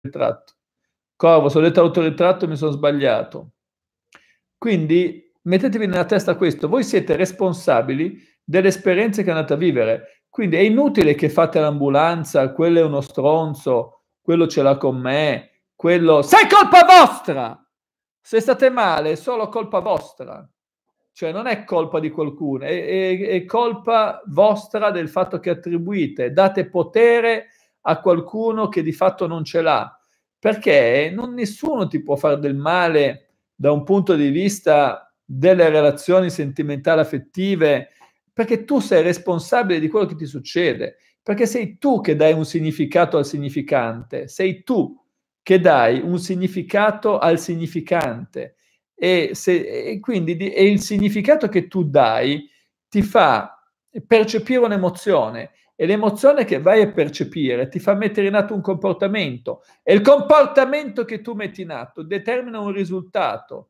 ritratto. Corvo, se ho detto autoritratto mi sono sbagliato. Quindi mettetevi nella testa questo, voi siete responsabili delle esperienze che andate a vivere, quindi è inutile che fate l'ambulanza, quello è uno stronzo, quello ce l'ha con me, quello... Sei colpa vostra! Se state male è solo colpa vostra, cioè non è colpa di qualcuno, è, è, è colpa vostra del fatto che attribuite, date potere a qualcuno che di fatto non ce l'ha, perché non nessuno ti può fare del male da un punto di vista delle relazioni sentimentali affettive, perché tu sei responsabile di quello che ti succede, perché sei tu che dai un significato al significante, sei tu che dai un significato al significante e, se, e quindi e il significato che tu dai ti fa percepire un'emozione e l'emozione che vai a percepire ti fa mettere in atto un comportamento e il comportamento che tu metti in atto determina un risultato